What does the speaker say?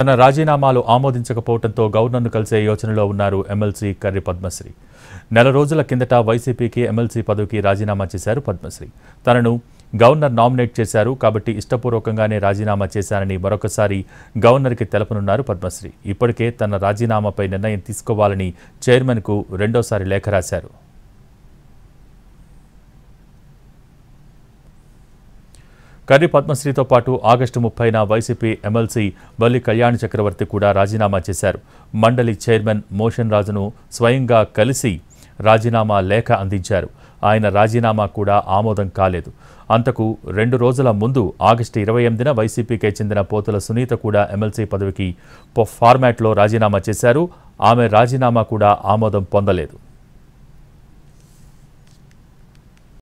తన రాజీనామాలు ఆమోదించకపోవడంతో గవర్నర్ను కలిసే యోచనలో ఉన్నారు ఎమ్మెల్సీ కర్రి పద్మశ్రీ నెల రోజుల కిందట వైసీపీకి ఎమ్మెల్సీ పదవికి రాజీనామా చేశారు పద్మశ్రీ తనను గవర్నర్ నామినేట్ చేశారు కాబట్టి ఇష్టపూర్వకంగానే రాజీనామా చేశానని మరొకసారి గవర్నర్కి తెలపనున్నారు పద్మశ్రీ ఇప్పటికే తన రాజీనామాపై నిర్ణయం తీసుకోవాలని చైర్మన్కు రెండోసారి లేఖ రాశారు కర్రి పద్మశ్రీతో పాటు ఆగస్టు ముప్పైన వైసీపీ ఎమ్మెల్సీ బల్లి కళ్యాణ్ చక్రవర్తి కూడా రాజీనామా చేశారు మండలి చైర్మన్ మోషన్ రాజును స్వయంగా కలిసి రాజీనామా లేఖ అందించారు ఆయన రాజీనామా కూడా ఆమోదం కాలేదు అంతకు రెండు రోజుల ముందు ఆగస్టు ఇరవై ఎనిమిదిన వైసీపీకే చెందిన పోతుల సునీత కూడా ఎమ్మెల్సీ పదవికి ఫార్మాట్లో రాజీనామా చేశారు ఆమె రాజీనామా కూడా ఆమోదం పొందలేదు